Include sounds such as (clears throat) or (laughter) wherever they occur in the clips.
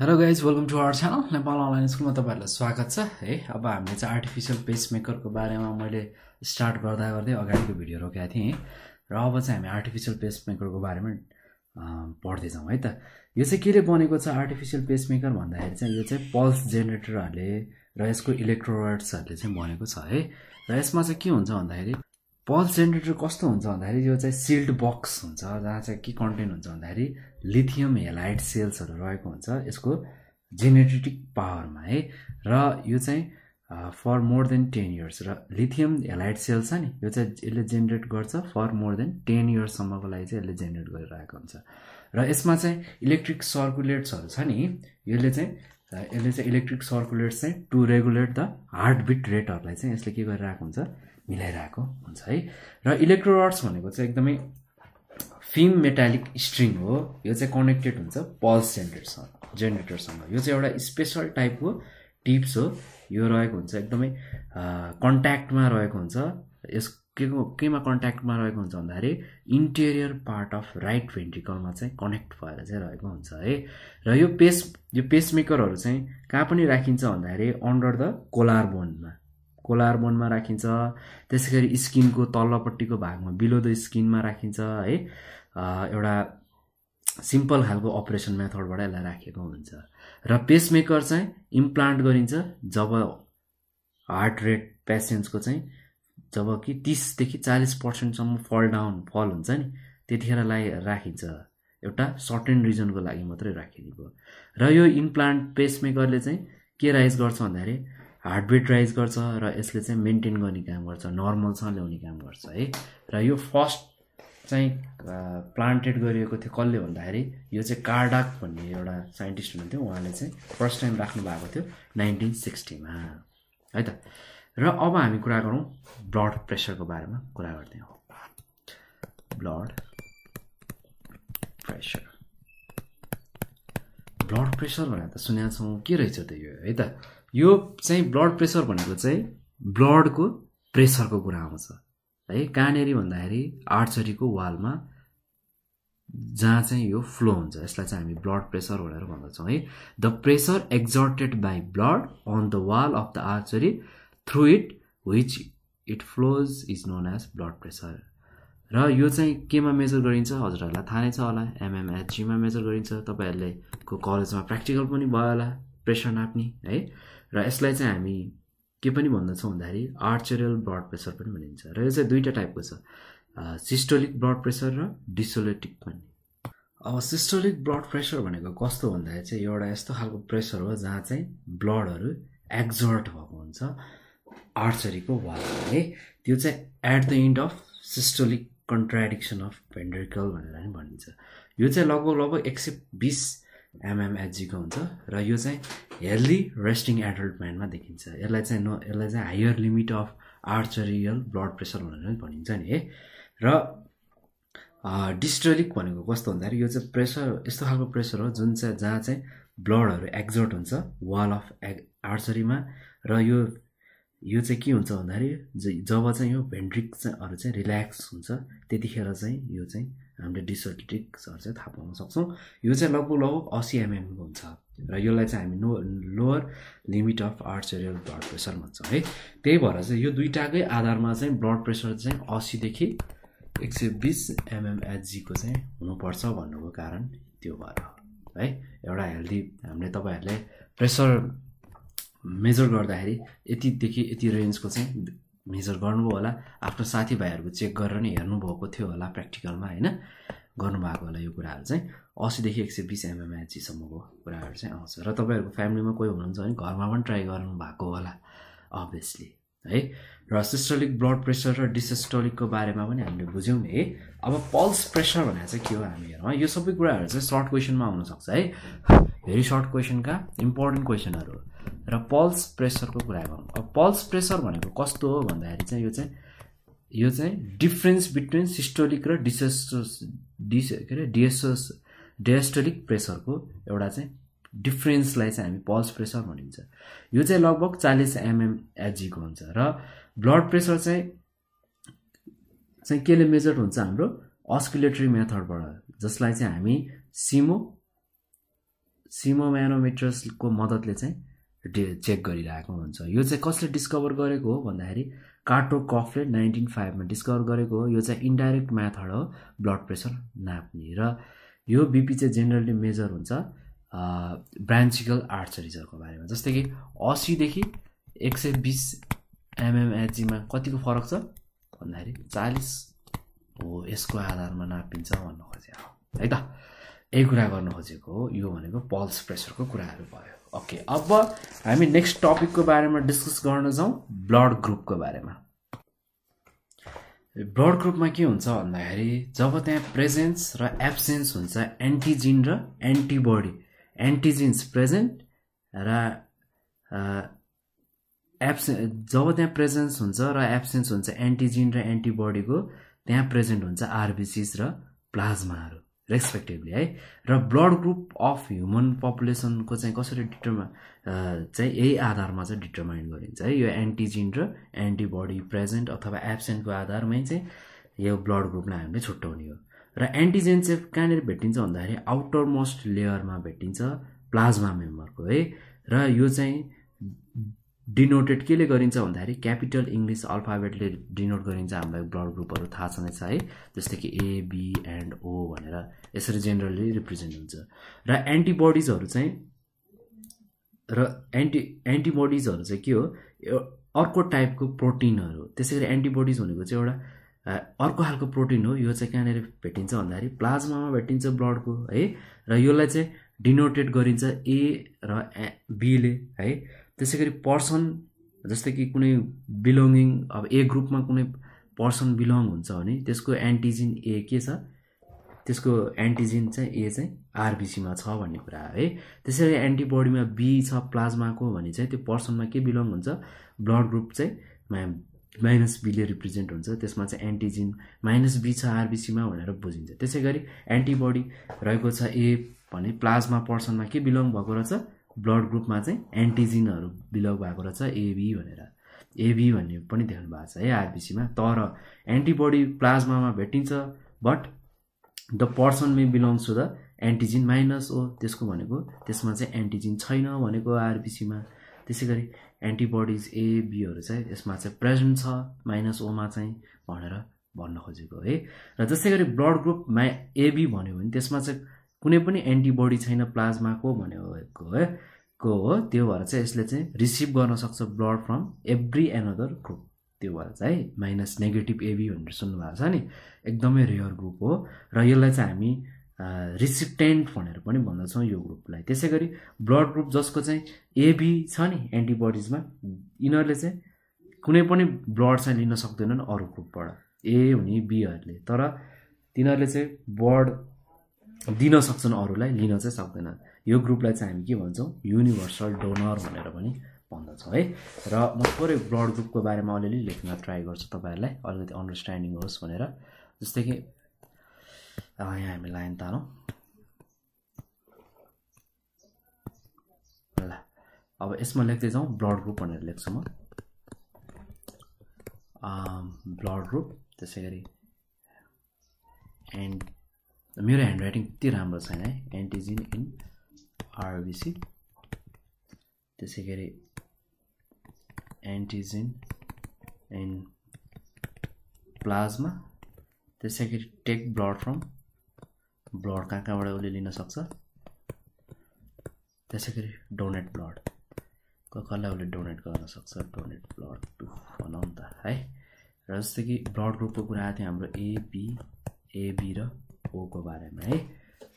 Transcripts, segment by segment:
hello guys welcome to our channel Nepal online स्कुलमा तपाईँहरूलाई स्वागत छ है अब हामीले चाहिँ आर्टिफिसियल पेस मेकरको बारेमा मैले स्टार्ट गर्दा गर्दै अगाडिको भिडियो रोकेको थिएँ है र अब चाहिँ हामी आर्टिफिसियल पेस मेकरको बारेमा पढ्दैछौँ है त यो चाहिँ केले बनेको छ आर्टिफिसियल पेस मेकर भन्दाखेरि चाहिँ यो चाहिँ पल्स जेनेरेटरहरूले र यसको इलेक्ट्रोवाइट्सहरूले चाहिँ बनेको छ है र यसमा चाहिँ के हुन्छ भन्दाखेरि पल्स जेनेरेटर कस्तो हुन्छ भन्दाखेरि यो चाहिँ सिल्ड बक्स हुन्छ जहाँ चाहिँ के कन्टेन्ट हुन्छ भन्दाखेरि लिथियम हेलाइट सेल्सहरू रहेको हुन्छ यसको जेनेरेटिक पावरमा है र यो चाहिँ for more than ten years र लिथियम हेलाइट सेल्स छ नि यो चाहिँ यसले जेनेरेट गर्छ फर मोर देन टेन इयर्ससम्मको लागि चाहिँ यसले जेनेरेट गरिरहेको हुन्छ र यसमा चाहिँ इलेक्ट्रिक सर्कुलेट्सहरू छ नि यसले चाहिँ यसले चाहिँ इलेक्ट्रिक सर्कुलेट्स चाहिँ to regulate the heart beat रेटहरूलाई चाहिँ यसले के गरिरहेको हुन्छ मिलाइरहेको हुन्छ है र इलेक्ट्रोरड्स भनेको चाहिँ एकदमै फिम मेटालिक स्ट्रिङ हो यो चाहिँ कनेक्टेड हुन्छ पल्स जेनेरेटरसँग जेनेरेटरसँग यो चाहिँ एउटा स्पेसल टाइपको टिप्स हो यो रहेको हुन्छ एकदमै कन्ट्याक्टमा रहेको हुन्छ यस के केमा कन्ट्याक्टमा रहेको हुन्छ भन्दाखेरि इन्टेरियर पार्ट अफ राइट भेन्ट्रिकलमा चाहिँ कनेक्ट भएर चाहिँ रहेको हुन्छ है र यो पेस यो पेसमेकरहरू चाहिँ कहाँ पनि राखिन्छ भन्दाखेरि अन्डर द कोलार बोनमा कोलार बोनमा राखिन्छ त्यसै गरी स्किनको तल्लोपट्टिको भागमा बिलो द स्किनमा राखिन्छ है एउटा सिम्पल खालको अपरेसन मेथडबाट यसलाई राखेको हुन्छ र पेसमेकर चाहिँ इम्प्लान्ट गरिन्छ जब हार्ट रेट पेसेन्ट्सको चाहिँ जब कि तिसदेखि चालिस पर्सेन्टसम्म फल डाउन फल हुन्छ नि त्यतिखेरलाई राखिन्छ एउटा सर्टेन रिजनको लागि मात्रै राखिदिएको र यो इम्प्लान्ट पेसमेकरले चाहिँ के राइज गर्छ भन्दाखेरि हार्टबिट राइज गर्छ र यसले चाहिँ मेन्टेन गर्ने काम गर्छ नर्मलसँग ल्याउने काम गर्छ है र यो फर्स्ट चाहिँ प्लान्टेड गरिएको थियो कसले भन्दाखेरि यो चाहिँ कार्डाक भन्ने एउटा साइन्टिस्ट हुनुहुन्थ्यो उहाँले चाहिँ फर्स्ट टाइम राख्नु भएको थियो नाइन्टिन सिक्सटीमा है त र अब हामी कुरा गरौँ ब्लड प्रेसरको बारेमा कुरा गर्दै ब्लड प्रेसर ब्लड प्रेसर भनेर त सुनेको छौँ के रहेछ त यो है त यो चाहिँ ब्लड प्रेसर भनेको चाहिँ ब्लडको प्रेसरको कुरा आउँछ है कहाँनिर भन्दाखेरि आर्चरीको वालमा जहाँ चाहिँ यो फ्लो हुन्छ यसलाई चाहिँ हामी ब्लड प्रेसर भनेर भन्दछौँ है the pressure exerted by blood on the wall of the artery through it which it flows is known as blood pressure र यो चाहिँ केमा मेजर गरिन्छ हजुरहरूलाई थाहा नै छ होला एमएमएचजीमा मेजर गरिन्छ तपाईँहरूले को कलेजमा प्र्याक्टिकल पनि भयो होला प्रेसर नाप्ने है र यसलाई चाहिँ हामी के पनि भन्दछौँ भन्दाखेरि आर्चरियल ब्लड प्रेसर पनि भनिन्छ र यो चाहिँ दुईवटा टाइपको छ सिस्टोलिक ब्लड प्रेसर र डिसोलेटिक पनि अब सिस्टोलिक ब्लड प्रेसर भनेको कस्तो भन्दाखेरि चाहिँ एउटा यस्तो खालको प्रेसर हो जहाँ चाहिँ ब्लडहरू एक्जर्ट भएको हुन्छ आर्चरीको वालमा है त्यो चाहिँ at the end of systolic contraction of ventricle भनेर पनि भनिन्छ यो चाहिँ लगभग लगभग एक सय बिस एमएमएचजीको हुन्छ र यो चाहिँ हेल्दी रेस्टिङ एडल्ट म्यानमा देखिन्छ यसलाई चाहिँ न यसलाई चाहिँ higher limit of arterial blood pressure भनेर पनि भनिन्छ नि है र डिस्ट्रलिक भनेको कस्तो भन्दाखेरि यो चाहिँ प्रेसर यस्तो खालको प्रेसर हो जुन चाहिँ जहाँ चाहिँ ब्लडहरू एक्जर्ट हुन्छ वाल अफ एग आर्चरीमा र यो यो चाहिँ के हुन्छ भन्दाखेरि जब चाहिँ यो भेन्ड्रिकहरू चाहिँ रिल्याक्स हुन्छ त्यतिखेर चाहिँ यो चाहिँ हामीले डिसोल्टिटिक सर चाहिँ थाहा पाउन सक्छौँ यो चाहिँ लगभग लगभग असी एमएमको हुन्छ र यसलाई चाहिँ हामी no lower limit of arterial blood pressure भन्छौँ है त्यही भएर चाहिँ यो दुइटाकै आधारमा चाहिँ ब्लड प्रेसर चाहिँ असीदेखि एक सय बिस एमएमएचजीको चाहिँ हुनुपर्छ भन्नुको कारण त्यो भएर है एउटा हेल्दी हामीले तपाईँहरूले प्रेसर मेजर गर्दाखेरि यतिदेखि यति रेन्जको चाहिँ मेजर गर्नुभयो होला आफ्नो साथीभाइहरूको चेक गरेर नै हेर्नुभएको थियो होला प्र्याक्टिकलमा होइन गर्नुभएको होला यो कुराहरू चाहिँ असीदेखि एक सय बिस एमएमएचीसम्मको कुराहरू चाहिँ आउँछ र तपाईँहरूको फ्यामिलीमा कोही हुनुहुन्छ भने घरमा पनि ट्राई गर्नु भएको होला अभियसली है र सिस्टोलिक ब्लड प्रेसर र डिसेस्टोलिकको बारेमा पनि हामीले बुझ्यौँ नि है अब पल्स प्रेसर भनेर चाहिँ के हो हामीहरूमा यो सबै कुराहरू चाहिँ सर्ट क्वेसनमा आउनसक्छ है भेरी सर्ट क्वेसनका इम्पोर्टेन्ट क्वेसनहरू र पल्स प्रेसरको कुरा गरौँ अब पल्स प्रेसर भनेको कस्तो हो भन्दाखेरि चाहिँ यो चाहिँ यो चाहिँ डिफ्रेन्स बिट्विन सिस्टोलिक र डिसेस्टोस डिस के अरे डिएसोस डिएस्टोलिक प्रेसरको एउटा चाहिँ डिफ्रेन्सलाई चाहिँ हामी पल्स प्रेसर भनिन्छ यो चाहिँ लगभग चालिस एमएमएचजीको हुन्छ र ब्लड प्रेसर चाहिँ चाहिँ केले मेजर हुन्छ हाम्रो अस्कुलेटरी मेथडबाट जसलाई चाहिँ हामी सिमो सिमो सिमोम्यानोमिटर्सको मद्दतले चाहिँ चेक गरिरहेको हुन्छ यो चाहिँ कसले डिस्कभर गरेको हो भन्दाखेरि कार्टो कफले नाइन्टिन फाइभमा डिस्कभर गरेको हो यो चाहिँ इन्डाइरेक्ट म्याथड हो ब्लड प्रेसर नाप्ने र यो बिपी चाहिँ जेनरली मेजर हुन्छ ब्रान्चिकल आर्चरिजहरूको बारेमा जस्तै कि असीदेखि एक सय बिस एमएमएचजीमा कतिको फरक छ भन्दाखेरि चालिस हो यसको आधारमा नापिन्छ भन्नु खोजेको है त यही कुरा गर्नु खोजेको हो यो भनेको पल्स प्रेसरको कुराहरू भयो ओके अब हामी नेक्स्ट टपिकको बारेमा डिस्कस गर्न जाउँ ब्लड ग्रुपको बारेमा ब्लड ग्रुपमा के हुन्छ भन्दाखेरि जब त्यहाँ प्रेजेन्स र एब्सेन्स हुन्छ एन्टिजिन र एन्टिबडी एन्टिजिन्स प्रेजेन्ट र एब्से जब त्यहाँ प्रेजेन्स हुन्छ र एब्सेन्स हुन्छ एन्टिजिन र एन्टिबडीको त्यहाँ प्रेजेन्ट हुन्छ आरबिसिस र प्लाज्माहरू रेस्पेक्टिभली है र ब्लड ग्रुप अफ ह्युमन पपुलेसनको चाहिँ कसरी डिटर्मा चाहिँ यही आधारमा चाहिँ डिटर्माइन गरिन्छ है यो एन्टिजिन र एन्टिबडी प्रेजेन्ट अथवा एब्सेन्टको आधारमै चाहिँ यो ब्लड ग्रुपलाई हामीले छुट्याउने हो र एन्टिजेन चाहिँ कहाँनिर भेटिन्छ भन्दाखेरि आउटर मोस्ट लेयरमा भेटिन्छ प्लाज्मा मेम्बरको है र यो चाहिँ डिनोटेड केले गरिन्छ भन्दाखेरि क्यापिटल इङ्ग्लिस अल्फाबेटले डिनोट गरिन्छ हामीलाई ब्लड ग्रुपहरू थाहा छँदैछ है जस्तै कि ए बी एन्ड ओ भनेर यसरी जेनरली रिप्रेजेन्ट हुन्छ र एन्टिबडिजहरू चाहिँ र एन्टी एन्टिबडिजहरू चाहिँ के हो अर्को टाइपको प्रोटिनहरू त्यसै गरी एन्टिबडिज भनेको चाहिँ एउटा अर्को खालको प्रोटिन हो यो चाहिँ कहाँनिर भेटिन्छ भन्दाखेरि प्लाज्मामा भेटिन्छ ब्लडको है र यसलाई चाहिँ डिनोटेड गरिन्छ ए र ए बीले है त्यसै गरी पर्सन जस्तै कि कुनै बिलोङ्गिङ अब ए ग्रुपमा कुनै पर्सन बिलोङ हुन्छ भने त्यसको एन्टिजिन ए के छ त्यसको एन्टिजिन चाहिँ ए चाहिँ आरबिसीमा छ भन्ने कुरा है त्यसरी एन्टिबडीमा बी छ प्लाज्माको भने चाहिँ त्यो पर्सनमा के बिलोङ हुन्छ ब्लड ग्रुप चाहिँ मा माइनस बीले रिप्रेजेन्ट हुन्छ त्यसमा चाहिँ एन्टिजिन माइनस बी छ आरबिसीमा भनेर बुझिन्छ त्यसै गरी एन्टिबडी रहेको छ ए भने प्लाज्मा पर्सनमा के बिलोङ भएको रहेछ ब्लड ग्रुपमा चाहिँ एन्टिजिनहरू बिलग भएको रहेछ एबी भनेर एबी भन्ने पनि देख्नु भएको छ है आरबिसीमा तर एन्टिबडी प्लाज्मामा भेटिन्छ but the person may belongs to the antigen minus हो त्यसको भनेको त्यसमा चाहिँ एन्टिजिन छैन भनेको आरबिसीमा त्यसै गरी एन्टिबडिज एबीहरू चाहिँ यसमा चाहिँ प्रेजेन्ट छ माइनस ओमा चाहिँ भनेर भन्न खोजेको है र जस्तै गरी ब्लड ग्रुप माइ एबी भन्यो भने त्यसमा चाहिँ कुनै पनि एन्टिबडी छैन प्लाज्माको भनेको है को हो त्यो भएर चाहिँ यसले चाहिँ रिसिभ गर्न सक्छ blood from every another group त्यो भएर चाहिँ है माइनस नेगेटिभ एभी भनेर सुन्नुभएको छ नि एकदमै रेयर ग्रुप हो र यसलाई चाहिँ हामी रिसिप्टेन्ट भनेर पनि भन्दछौँ यो ग्रुपलाई त्यसै गरी ब्लड ग्रुप जसको चाहिँ एभी छ नि एन्टिबडिजमा यिनीहरूले चाहिँ कुनै पनि ब्लड चाहिँ लिन सक्दैनन् अरू ग्रुपबाट ए हुने बीहरूले तर तिनीहरूले चाहिँ ब्लड दिन सक्छन् अरूलाई लिन चाहिँ सक्दैन यो ग्रुपलाई चाहिँ हामी के भन्छौँ युनिभर्सल डोनर भनेर पनि भन्दछौँ है र म थोरै ब्लड ग्रुपको बारेमा अलिअलि लेख्न ट्राई गर्छु तपाईँहरूलाई अलिकति अन्डरस्ट्यान्डिङ होस् भनेर जस्तै कि यहाँ हामी लाइन तारौँ ल अब यसमा लेख्दै जाउँ ब्लड ग्रुप भनेर लेख्छु म ब्लड ग्रुप त्यसै गरी एन्ड मेरो ह्यान्ड राइटिङ त्यति राम्रो छैन है एन्टिजिन इन आरबिसी त्यसै गरी एन्टिजिन इन प्लाज्मा त्यसै गरी टेक ब्लड फ्रम ब्लड कहाँ कहाँबाट उसले लिन सक्छ त्यसै गरी डोनेट ब्लड कसलाई उसले डोनेट गर्न सक्छ डोनेट ब्लड टु भनौँ त है र जस्तै कि ब्लड ग्रुपको कुरा आएको थियो हाम्रो एबी एबी र ओको बारेमा है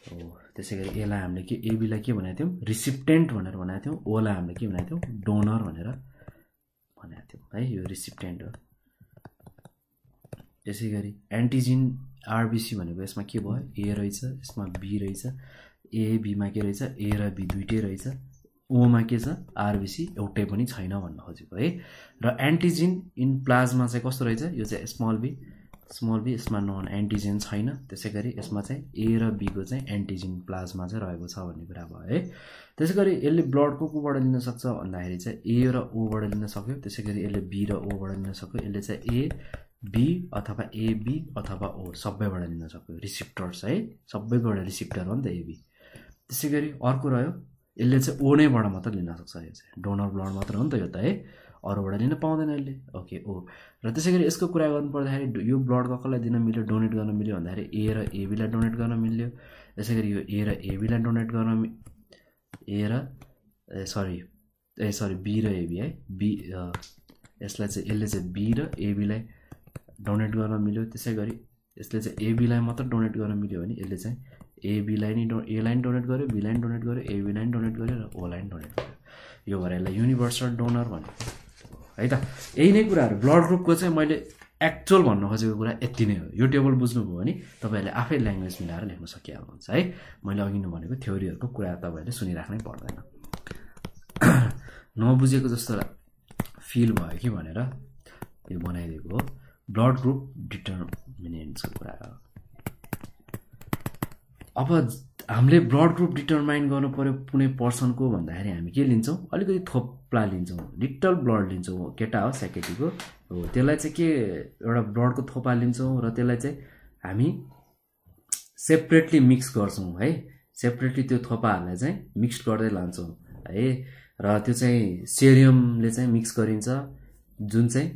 हो त्यसै गरी यसलाई हामीले के एबीलाई के भनेको थियौँ रिसिप्टेन्ट भनेर भनेको थियौँ ओलाई हामीले के भनेको थियौँ डोनर भनेर भनेको थियौँ है यो रिसिप्टेन्ट हो त्यसै गरी एन्टिजिन आरबिसी भनेको यसमा के भयो ए रहेछ यसमा बी रहेछ ए बीमा के रहेछ ए र बी दुइटै रहेछ ओमा के छ आरबिसी एउटै पनि छैन भन्न खोजेको है र एन्टिजिन इन प्लाज्मा चाहिँ कस्तो रहेछ यो चाहिँ स्मल बी स्मल बी यसमा नन एन्टिजेन छैन त्यसै गरी यसमा चाहिँ ए र बीको चाहिँ एन्टिजेन प्लाज्मा चाहिँ रहेको छ भन्ने कुरा भयो है त्यसै गरी यसले ब्लड को कोबाट लिन सक्छ भन्दाखेरि चाहिँ ए र ओबाट लिन सक्यो त्यसै गरी यसले बी र ओबाट लिन सक्यो यसले चाहिँ ए बी अथवा एबी अथवा ओ सबैबाट लिन सक्यो रिसिप्टर्स है सबैबाट रिसिप्टर हो नि त एबी त्यसै गरी अर्को रह्यो यसले चाहिँ ओ नैबाट मात्र लिन सक्छ यो चाहिँ डोनर ब्लड मात्र हो नि त यो त है अरूबाट लिन पाउँदैन यसले ओके ओ र त्यसै गरी यसको कुरा गर्नु पर्दाखेरि यो ब्लड कसलाई दिन मिल्यो डोनेट गर्न मिल्यो भन्दाखेरि ए र एबीलाई डोनेट गर्न मिल्यो त्यसै गरी यो ए र एबीलाई डोनेट गर्न ए र A sorry A sorry B र एबी है बी यसलाई चाहिँ यसले चाहिँ बी र एबीलाई डोनेट गर्न मिल्यो त्यसै गरी यसले चाहिँ एबीलाई मात्र डोनेट गर्न मिल्यो भने यसले चाहिँ ए नै डो एलाई लाइन डोनेट गर्यो बीलाई लाइन डोनेट गर्यो ए बी लाइन डोनेट गर्यो र ओलाई लाइन डोनेट गर्यो यो भएर यसलाई युनिभर्सल डोनर भन्यो है त यही नै कुराहरू ब्लड ग्रुपको चाहिँ मैले एक्चुअल भन्नु खोजेको कुरा यति नै हो यो टेबल बुझ्नुभयो भने तपाईँहरूले आफै ल्याङ्ग्वेज मिलाएर लेख्न सकिहाल्नुहुन्छ है मैले अघि नै भनेको थ्योरीहरूको कुरा तपाईँहरूले सुनिराख्नै पर्दैन (clears throat) नबुझेको जस्तो फिल भयो कि भनेर यो बनाइदिएको हो ब्लड ग्रुप डिटर्मिनेन्ट्सको कुरा हो अब हामीले ब्लड ग्रुप डिटर्माइन गर्नु पऱ्यो कुनै पर्सनको भन्दाखेरि हामी के लिन्छौँ अलिकति थोप्ला लिन्छौँ लिटल ब्लड लिन्छौँ केटा हो सेकेटीको हो त्यसलाई चाहिँ के एउटा ब्लडको थोपा लिन्छौँ र त्यसलाई चाहिँ हामी सेपरेटली मिक्स गर्छौँ है सेपरेटली त्यो थोपाहरूलाई चाहिँ मिक्स गर्दै लान्छौँ है र त्यो चाहिँ सेरियमले चाहिँ मिक्स गरिन्छ जुन चाहिँ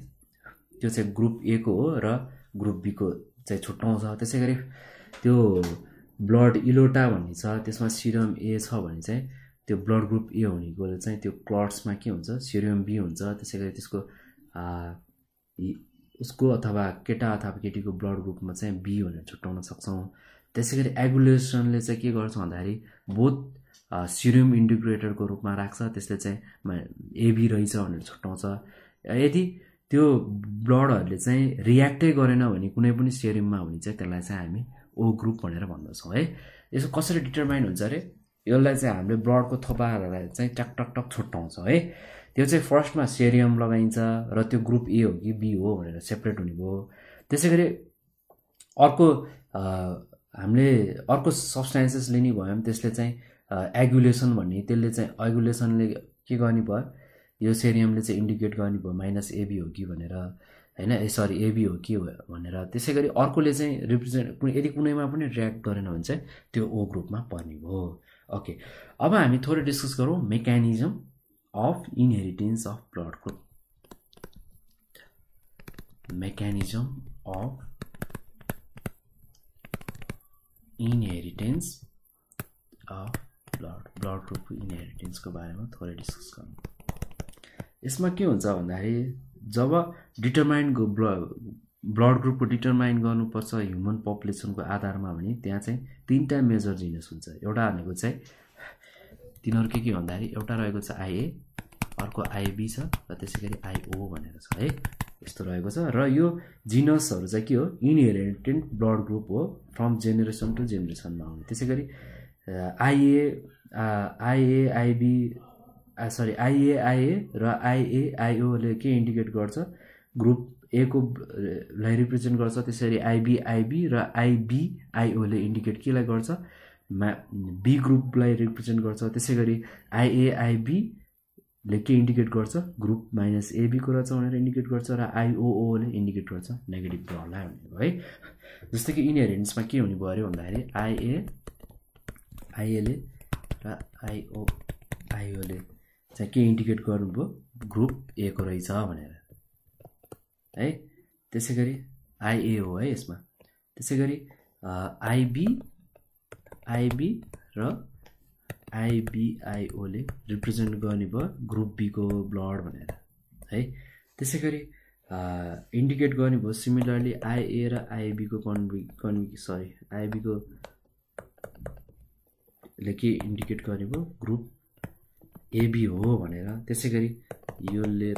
त्यो चाहिँ ग्रुप ए को हो र ग्रुप बीको चाहिँ छुट्याउँछ त्यसै गरी त्यो ब्लड इलोटा भन्ने छ त्यसमा सिरियम ए छ भने चाहिँ त्यो ब्लड ग्रुप ए हुनेको चाहिँ त्यो क्लट्समा के हुन्छ सिरियम बी हुन्छ त्यसै गरी त्यसको उसको अथवा केटा अथवा केटीको ब्लड ग्रुपमा चाहिँ बी भनेर छुट्याउन सक्छौँ त्यसै गरी एगुलेसनले चाहिँ के गर्छ भन्दाखेरि बोथ सिरियम इन्डिग्रेटरको रूपमा राख्छ त्यसले चाहिँ एबी रहेछ भनेर छुट्याउँछ यदि त्यो ब्लडहरूले चाहिँ रियाक्टै गरेन भने कुनै पनि सिरियममा हुने चाहिँ त्यसलाई चाहिँ हामी ओ ग्रुप भनेर भन्दछौँ है यसो कसरी डिटर्माइन हुन्छ अरे यसलाई चाहिँ हामीले ब्लडको थोपाहरूलाई चाहिँ टक टक टक छुट्याउँछौँ है त्यो चाहिँ फर्स्टमा सेरियम लगाइन्छ र त्यो ग्रुप ए हो कि बी हो भनेर सेपरेट हुने भयो त्यसै गरी अर्को हामीले अर्को सब्सटान्सेस लिने भयो भने त्यसले चाहिँ एगुलेसन भन्ने त्यसले चाहिँ एगुलेसनले के गर्ने भयो यो सेरियमले चाहिँ इन्डिकेट गर्ने भयो माइनस एबी हो कि भनेर होइन ए सरी एबी हो के हो भनेर त्यसै गरी अर्कोले चाहिँ रिप्रेजेन्ट यदि कुनैमा पनि रियाक्ट गरेन भने चाहिँ त्यो ओ ग्रुपमा पर्ने भयो ओके अब हामी थोरै डिस्कस गरौँ mechanism of inheritance of blood group mechanism of inheritance of blood blood ग्रुपको इनहेरिटेन्सको बारेमा थोरै डिस्कस गरौँ यसमा के हुन्छ भन्दाखेरि जब डिटरमाइन्डको ब्ल ब्लड ग्रुपको डिटरमाइन गर्नुपर्छ ह्युमन पपुलेसनको आधारमा भने त्यहाँ चाहिँ तिनवटा मेजर जिनिस हुन्छ एउटा भनेको चाहिँ तिनीहरू के के भन्दाखेरि एउटा रहेको छ आइए अर्को आइबी छ र त्यसै गरी आइओ भनेर छ है यस्तो रहेको छ र यो जिनसहरू चाहिँ के हो इनहेरिटेन्ट ब्लड ग्रुप हो फ्रम जेनेरेसन टु जेनेरेसनमा आउने त्यसै गरी आइए आइए आइबी आ सरी आइएआइए र आइएआइओले के इन्डिकेट गर्छ ग्रुप एको लाई रिप्रेजेन्ट गर्छ त्यसरी आइबिआइबी र आइबिआइओले इन्डिकेट केलाई गर्छ मा बी ग्रुपलाई रिप्रेजेन्ट गर्छ त्यसै गरी आइएआइबीले के इन्डिकेट गर्छ ग्रुप माइनस एबीको रहेछ भनेर इन्डिकेट गर्छ र आइओओले इन्डिकेट गर्छ नेगेटिभ ग्रहलाई भनेर है जस्तै कि इनहेरिटेन्समा के हुने भयो अरे भन्दाखेरि आइए आइएले र आइओ आइओले चाहिँ के इन्डिकेट गर्नुभयो ग्रुप ए को रहेछ भनेर है त्यसै गरी आइए हो है यसमा त्यसै गरी आइबी आइबी र आइबिआइओले रिप्रेजेन्ट गर्ने भयो ग्रुप बीको ब्लड भनेर है त्यसै गरी इन्डिकेट गर्ने भयो सिमिलरली आइए र आइबीको कन्भि कन्भि सरी आइबीको ले के इन्डिकेट गर्ने भयो ग्रुप एबी हो भनेर त्यसै गरी यो लेयर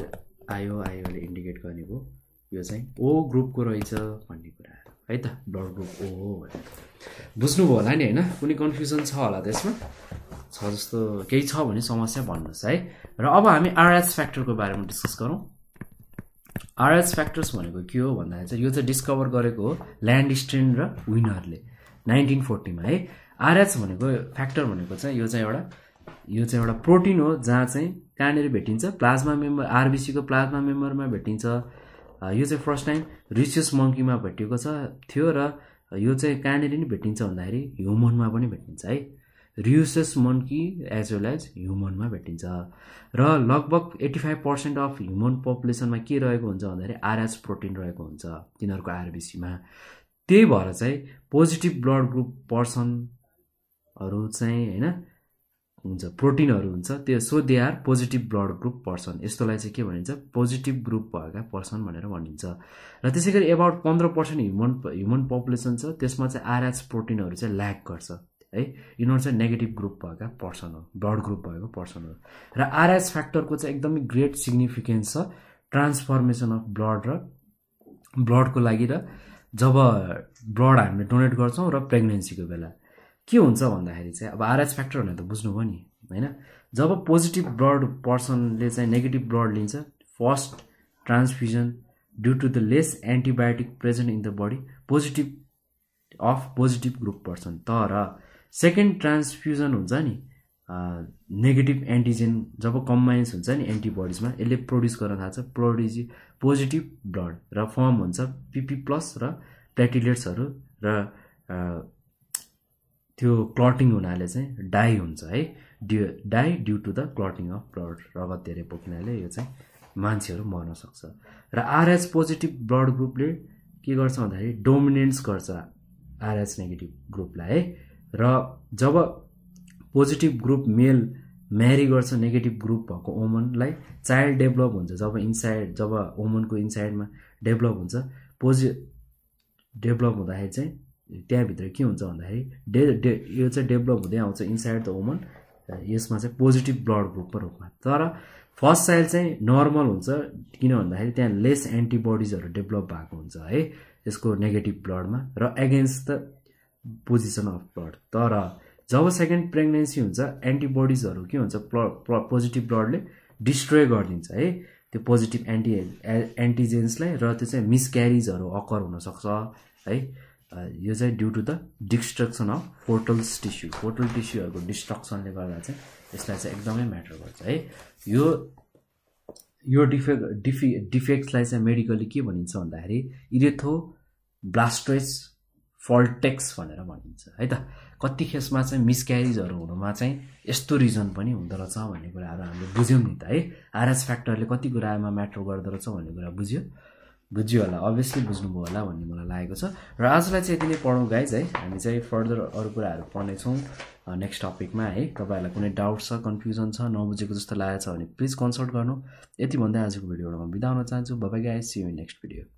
आयो आयोले इन्डिकेट गर्ने भयो यो चाहिँ ओ ग्रुपको रहेछ भन्ने कुरा है त ब्लड ग्रुप ओ हो भनेर बुझ्नुभयो होला नि होइन कुनै कन्फ्युजन छ होला त्यसमा छ जस्तो केही छ भने समस्या भन्नुहोस् है र अब हामी आरएच फ्याक्टरको बारेमा डिस्कस गरौँ आरएच फ्याक्टर्स भनेको के हो भन्दाखेरि चाहिँ यो चाहिँ डिस्कभर गरेको हो ल्यान्ड स्ट्रेन र विनरले नाइन्टिन फोर्टीमा है आरएच भनेको फ्याक्टर भनेको चाहिँ यो चाहिँ एउटा यो चाहिँ एउटा प्रोटिन हो जहाँ चाहिँ कहाँनिर भेटिन्छ प्लाज्मा मेम्बर आरबिसीको प्लाज्मा मेम्बरमा भेटिन्छ यो चाहिँ फर्स्ट टाइम रिसियस मङ्कीमा भेटिएको छ थियो र यो चाहिँ कहाँनिर नि भेटिन्छ भन्दाखेरि ह्युमनमा पनि भेटिन्छ है rhesus monkey as well as ह्युमनमा भेटिन्छ र लगभग eighty five percent of human पपुलेसनमा के रहेको हुन्छ भन्दाखेरि आरएच प्रोटिन रहेको हुन्छ तिनीहरूको आरबिसीमा त्यही भएर चाहिँ पोजिटिभ ब्लड ग्रुप पर्सनहरू चाहिँ होइन हुन्छ प्रोटिनहरू हुन्छ त्यो so they are positive blood group person यस्तोलाई चाहिँ के भनिन्छ पोजिटिभ ग्रुप भएका पर्सन भनेर भनिन्छ र त्यसै गरी एबाउट पन्ध्र पर्सेन्ट ह्युमन ह्युमन पपुलेसन छ त्यसमा चाहिँ आरएच प्रोटिनहरू चाहिँ ल्याक गर्छ है यिनीहरू चाहिँ नेगेटिभ ग्रुप भएका पर्सन हो ब्लड ग्रुप भएको पर्सन हो र आरएच फ्याक्टरको चाहिँ एकदमै ग्रेट सिग्निफिकेन्स छ ट्रान्सफर्मेसन अफ ब्लड र ब्लडको लागि र जब ब्लड हामीले डोनेट गर्छौँ र प्रेग्नेन्सीको बेला के हुन्छ भन्दाखेरि चाहिँ अब आरएच फ्याक्टर भनेर त बुझ्नुभयो नि होइन जब पोजिटिभ ब्लड पर्सनले चाहिँ नेगेटिभ ब्लड लिन्छ first transfusion due to the less antibiotic present in the body positive of positive group person तर सेकेन्ड ट्रान्सफ्युजन हुन्छ नि नेगेटिभ एन्टिजेन जब कम्बाइन्स हुन्छ नि एन्टिबडिजमा यसले प्रड्युस गर्न थाल्छ प्रड्युज पोजिटिभ ब्लड र फर्म हुन्छ पिपी प्लस र प्लेटिलेट्सहरू र त्यो क्लटिङ हुनाले चाहिँ डाई हुन्छ है due die due to the clotting of blood रगत धेरै पोखिनाले यो चाहिँ मान्छेहरू मर्न सक्छ र आरएच पोजिटिभ ब्लड ग्रुपले के गर्छ भन्दाखेरि डोमिनेन्स गर्छ आरएच नेगेटिभ ग्रुपलाई है र जब पोजिटिभ ग्रुप मेल म्यारी गर्छ नेगेटिभ ग्रुप भएको ओमनलाई चाइल्ड डेभलप हुन्छ जब इन्साइड जब ओमनको इन्साइडमा डेभलप हुन्छ पोजि डेभलप हुँदाखेरि चाहिँ त्यहाँभित्र के हुन्छ भन्दाखेरि डे डे यो चाहिँ डेभलप हुँदै आउँछ इनसाइड द वुमन यसमा चाहिँ पोजिटिभ ब्लड ग्रुपको रूपमा तर फर्स्ट साइल चाहिँ नर्मल हुन्छ किन भन्दाखेरि त्यहाँ लेस एन्टिबडिजहरू डेभलप भएको हुन्छ है यसको नेगेटिभ ब्लडमा र against the position of blood तर जब सेकेन्ड प्रेग्नेन्सी हुन्छ एन्टिबडिजहरू के हुन्छ पोजिटिभ ब्लडले डिस्ट्रोय गरिदिन्छ है त्यो पोजिटिभ एन्टी एन्टिजेन्सलाई र त्यो चाहिँ मिसक्यारिजहरू अकर हुनसक्छ है यो चाहिँ due to the destruction of portals tissue portal टिस्युहरूको डिस्ट्रक्सनले गर्दा चाहिँ यसलाई चाहिँ एकदमै म्याटर गर्छ है यो यो डिफेक्ट डिफि डिफेक्ट्सलाई चाहिँ मेडिकली के भनिन्छ भन्दाखेरि इरेथो ब्लास्टोइस फल्टेक्स भनेर भनिन्छ है त कति खेसमा चाहिँ मिसक्यारिजहरू हुनुमा चाहिँ यस्तो रिजन पनि हुँदोरहेछ भन्ने कुराहरू हामीले बुझ्यौँ नि त है आरएस फ्याक्टरले कति कुरामा म्याटर गर्दो रहेछ भन्ने कुरा बुझ्यो बुझ्यो होला अभियसली बुझ्नुभयो होला भन्ने मलाई लागेको छ र आजलाई चाहिँ यति नै पढौँ गाइज है हामी चाहिँ फर्दर अरू कुराहरू पढ्नेछौँ नेक्स्ट टपिकमा है तपाईँहरूलाई कुनै डाउट छ कन्फ्युजन छ नबुझेको जस्तो लागेको छ भने प्लिज कन्सल्ट गर्नु यति भन्दै आजको भिडियोबाट म बिदा हुन चाहन्छु बाबा guys see you next video